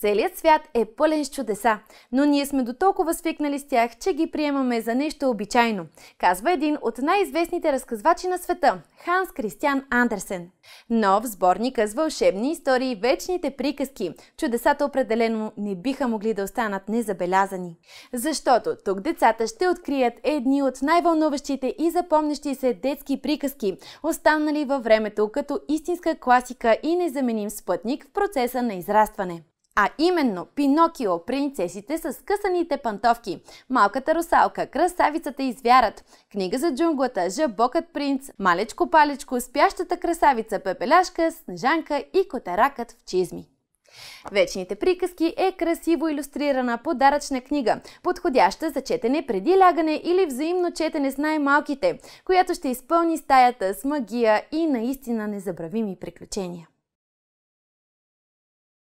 Целият свят е пълен с чудеса, но ние сме до толкова свикнали с тях, че ги приемаме за нещо обичайно, казва един от най-известните разказвачи на света – Ханс Кристиан Андерсен. Нов сборник с вълшебни истории вечните приказки. Чудесата определено не биха могли да останат незабелязани. Защото тук децата ще открият едни от най-вълнуващите и запомнящи се детски приказки, останали във времето като истинска класика и незаменим спътник в процеса на израстване. А именно Пинокио, принцесите с късаните пантовки, малката русалка, красавицата и звярат, книга за джунглата, жабокът принц, малечко палечко, спящата красавица, пепеляшка, снежанка и котаракът в чизми. Вечните приказки е красиво иллюстрирана подаръчна книга, подходяща за четене преди лягане или взаимно четене с най-малките, която ще изпълни стаята с магия и наистина незабравими приключения.